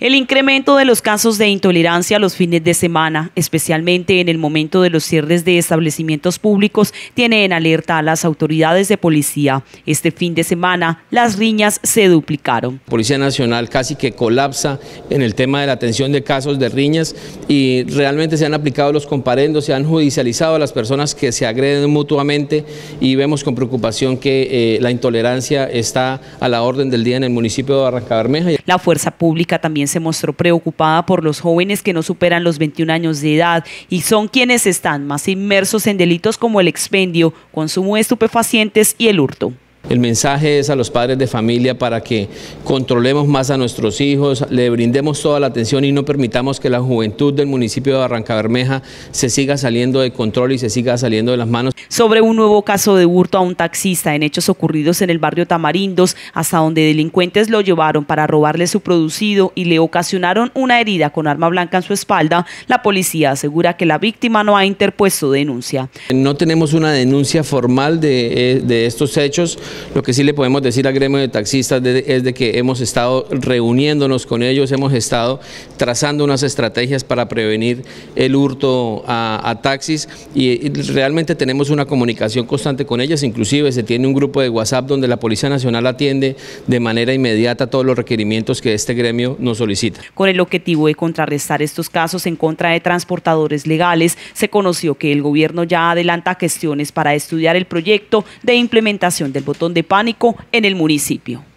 El incremento de los casos de intolerancia los fines de semana, especialmente en el momento de los cierres de establecimientos públicos, tiene en alerta a las autoridades de policía. Este fin de semana, las riñas se duplicaron. Policía Nacional casi que colapsa en el tema de la atención de casos de riñas y realmente se han aplicado los comparendos, se han judicializado a las personas que se agreden mutuamente y vemos con preocupación que eh, la intolerancia está a la orden del día en el municipio de Barranca Bermeja. La fuerza pública también se mostró preocupada por los jóvenes que no superan los 21 años de edad y son quienes están más inmersos en delitos como el expendio, consumo de estupefacientes y el hurto. El mensaje es a los padres de familia para que controlemos más a nuestros hijos, le brindemos toda la atención y no permitamos que la juventud del municipio de Barranca Bermeja se siga saliendo de control y se siga saliendo de las manos. Sobre un nuevo caso de hurto a un taxista en hechos ocurridos en el barrio Tamarindos, hasta donde delincuentes lo llevaron para robarle su producido y le ocasionaron una herida con arma blanca en su espalda, la policía asegura que la víctima no ha interpuesto denuncia. No tenemos una denuncia formal de, eh, estos hechos, lo que sí le podemos decir al gremio de taxistas es que hemos estado reuniéndonos con ellos, hemos estado trazando unas estrategias para prevenir el hurto a, taxis y, realmente tenemos una comunicación constante con ellas, inclusive se tiene un grupo de WhatsApp donde la Policía Nacional atiende de manera inmediata todos los requerimientos que este gremio nos solicita. Con el objetivo de contrarrestar estos casos en contra de transportadores legales, se conoció que el gobierno ya adelanta cuestiones para estudiar el proyecto de implementación del voto de pánico en el municipio.